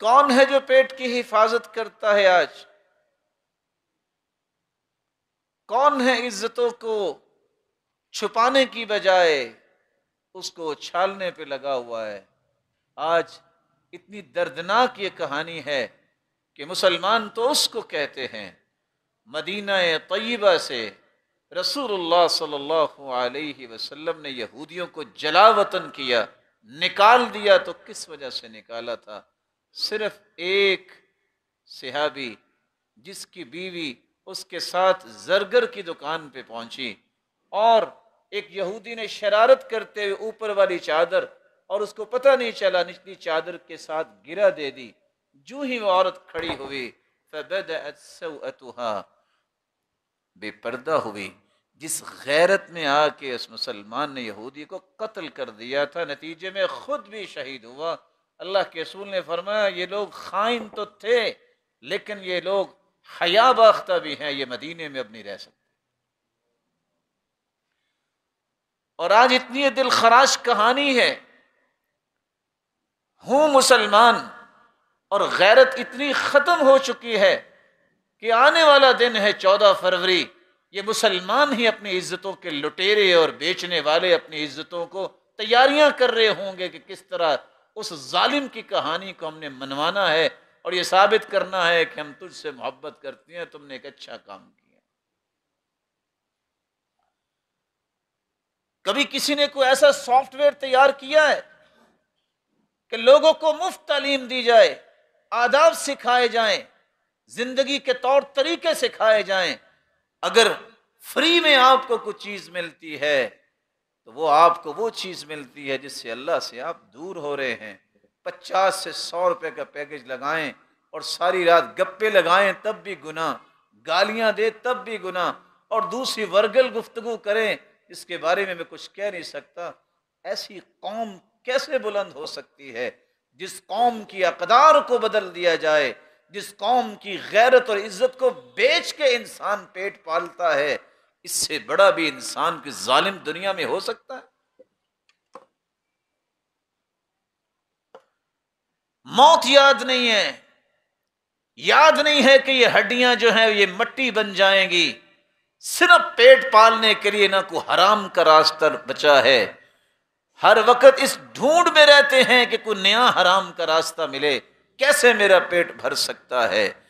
कौन है जो पेट की हिफाजत करता है आज कौन है इज्जतों को छुपाने की बजाय उसको उछालने पे लगा हुआ है आज इतनी दर्दनाक ये कहानी है कि मुसलमान तो उसको कहते हैं मदीना तयबा से रसूलुल्लाह सल्लल्लाहु अलैहि वसल्लम ने यहूदियों को जलावतन किया निकाल दिया तो किस वजह से निकाला था सिर्फ एक सिहाबी जिसकी बीवी उसके साथ जरगर की दुकान पे पहुंची और एक यहूदी ने शरारत करते हुए ऊपर वाली चादर और उसको पता नहीं चला निचली चादर के साथ गिरा दे दी जो ही वो औरत खड़ी हुई बेपर्दा हुई जिस गैरत में आके उस मुसलमान ने यहूदी को कत्ल कर दिया था नतीजे में खुद भी शहीद हुआ अल्लाह के रसूल ने फरमाया ये लोग खाइन तो थे लेकिन ये लोग हया बाख्ता भी हैं ये मदीने में अब नहीं रह सकते और आज इतनी दिल खराश कहानी है हूं मुसलमान और गैरत इतनी ख़त्म हो चुकी है कि आने वाला दिन है चौदह फरवरी ये मुसलमान ही अपनी इज्जतों के लुटेरे और बेचने वाले अपनी इज्जतों को तैयारियां कर रहे होंगे कि किस तरह उस जालिम की कहानी को हमने मनवाना है और ये साबित करना है कि हम तुझसे मोहब्बत करते हैं तुमने एक अच्छा काम किया कभी किसी ने कोई ऐसा सॉफ्टवेयर तैयार किया है कि लोगों को मुफ्त तालीम दी जाए आदाब सिखाए जाएं, जिंदगी के तौर तरीके सिखाए जाएं। अगर फ्री में आपको कुछ चीज मिलती है तो वो आपको वो चीज़ मिलती है जिससे अल्लाह से आप दूर हो रहे हैं पचास से सौ रुपये का पैकेज लगाएं और सारी रात गप्पे लगाएं तब भी गुना गालियां दे तब भी गुना और दूसरी वर्गल गुफ्तगु करें इसके बारे में मैं कुछ कह नहीं सकता ऐसी कौम कैसे बुलंद हो सकती है जिस कौम की अकदार को बदल दिया जाए जिस कौम की गैरत और इज्जत को बेच के इंसान पेट पालता है इससे बड़ा भी इंसान की जालिम दुनिया में हो सकता है मौत याद नहीं है याद नहीं है कि ये हड्डियां जो हैं ये मट्टी बन जाएंगी सिर्फ पेट पालने के लिए ना को हराम का रास्ता बचा है हर वक्त इस ढूंढ में रहते हैं कि कोई नया हराम का रास्ता मिले कैसे मेरा पेट भर सकता है